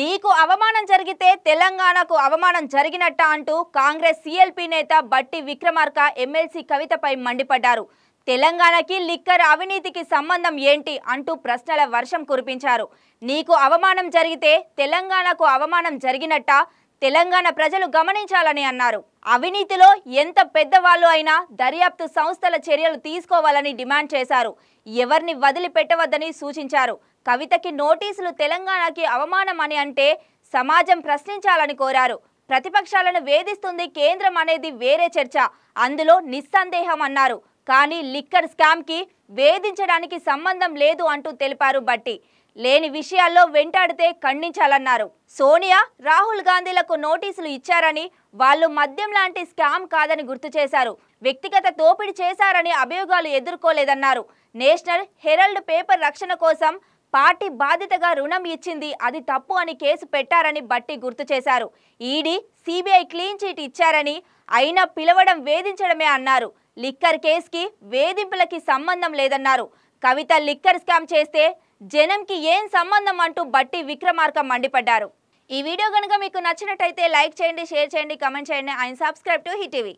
నీకు అవమానం జరిగితే తెలంగాణకు అవమానం జరిగినట్ట అంటూ కాంగ్రెస్ సీఎల్పీ నేత బట్టి విక్రమార్క ఎమ్మెల్సీ కవితపై మండిపడ్డారు తెలంగాణకి లిక్కర్ అవినీతికి సంబంధం ఏంటి అంటూ ప్రశ్నల వర్షం కురిపించారు నీకు అవమానం జరిగితే తెలంగాణకు అవమానం జరిగినట్ట తెలంగాణ ప్రజలు గమనించాలని అన్నారు అవినీతిలో ఎంత పెద్దవాళ్ళు అయినా దర్యాప్తు సంస్థల చర్యలు తీసుకోవాలని డిమాండ్ చేశారు ఎవరిని వదిలిపెట్టవద్దని సూచించారు కవితకి నోటీసులు తెలంగాణకి అవమానం అని అంటే సమాజం ప్రశ్నించాలని కోరారు ప్రతిపక్షాలను వేధిస్తుంది కేంద్రం అనేది వేరే చర్చ అందులో నిస్సందేహం అన్నారు కానీ లిక్కర్ స్కామ్కి వేధించడానికి సంబంధం లేదు అంటూ తెలిపారు బట్టి లేని విషయాల్లో వెంటాడితే ఖండించాలన్నారు సోనియా రాహుల్ గాంధీలకు నోటీసులు ఇచ్చారని వాళ్ళు మద్యం లాంటి స్కామ్ కాదని గుర్తు చేశారు వ్యక్తిగత దోపిడీ చేశారని అభియోగాలు ఎదుర్కోలేదన్నారు నేషనల్ హెరాల్డ్ పేపర్ రక్షణ కోసం పార్టీ బాధ్యతగా రుణం ఇచ్చింది అది తప్పు అని కేసు పెట్టారని బట్టి గుర్తు చేశారు ఈడీ సిబిఐ క్లీన్ చీట్ ఇచ్చారని అయినా పిలవడం వేధించడమే అన్నారు లిక్కర్ కేసుకి వేధింపులకి సంబంధం లేదన్నారు కవిత లిక్కర్ స్కామ్ చేస్తే జనంకి ఏం సంబంధం అంటూ బట్టి విక్రమార్క మండిపడ్డారు ఈ వీడియో కనుక మీకు నచ్చినట్టయితే లైక్ చేయండి షేర్ చేయండి కమెంట్ చేయండి అండ్ సబ్స్క్రైబ్ టు హిటీవీ